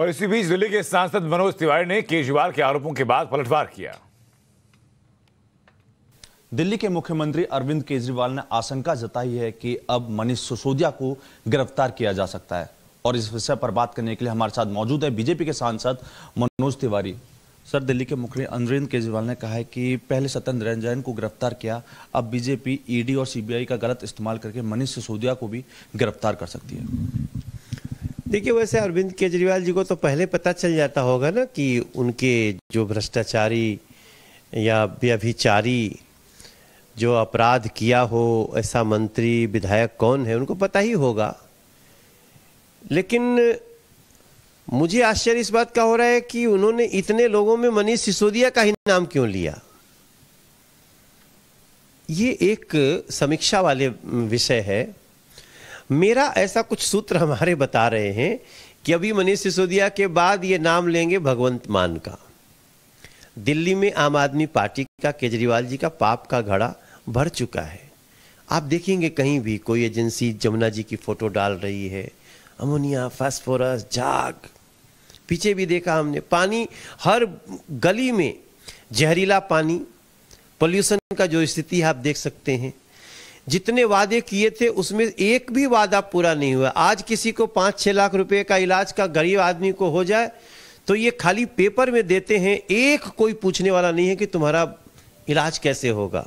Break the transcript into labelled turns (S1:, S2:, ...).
S1: और इसी बीच दिल्ली के सांसद मनोज तिवारी ने केजरीवाल के आरोपों के बाद पलटवार किया दिल्ली के मुख्यमंत्री अरविंद केजरीवाल ने आशंका जताई है कि अब मनीष सिसोदिया को गिरफ्तार किया जा सकता है और इस विषय पर बात करने के लिए हमारे साथ मौजूद है बीजेपी के सांसद मनोज तिवारी सर दिल्ली के मुख्य अरविंद केजरीवाल ने कहा है कि पहले सत्येंद्र रंजन जैन को गिरफ्तार किया अब बीजेपी ईडी और सीबीआई का गलत इस्तेमाल करके मनीष सिसोदिया को भी गिरफ्तार कर सकती है
S2: देखिए वैसे अरविंद केजरीवाल जी को तो पहले पता चल जाता होगा ना कि उनके जो भ्रष्टाचारी या व्यभिचारी जो अपराध किया हो ऐसा मंत्री विधायक कौन है उनको पता ही होगा लेकिन मुझे आश्चर्य इस बात का हो रहा है कि उन्होंने इतने लोगों में मनीष सिसोदिया का ही नाम क्यों लिया ये एक समीक्षा वाले विषय है मेरा ऐसा कुछ सूत्र हमारे बता रहे हैं कि अभी मनीष सिसोदिया के बाद ये नाम लेंगे भगवंत मान का दिल्ली में आम आदमी पार्टी का केजरीवाल जी का पाप का घड़ा भर चुका है आप देखेंगे कहीं भी कोई एजेंसी जमुना जी की फ़ोटो डाल रही है अमोनिया फास्फोरस जाग पीछे भी देखा हमने पानी हर गली में जहरीला पानी पॉल्यूशन का जो स्थिति है आप देख सकते हैं जितने वादे किए थे उसमें एक भी वादा पूरा नहीं हुआ आज किसी को पाँच छः लाख रुपए का इलाज का गरीब आदमी को हो जाए तो ये खाली पेपर में देते हैं एक कोई पूछने वाला नहीं है कि तुम्हारा इलाज कैसे होगा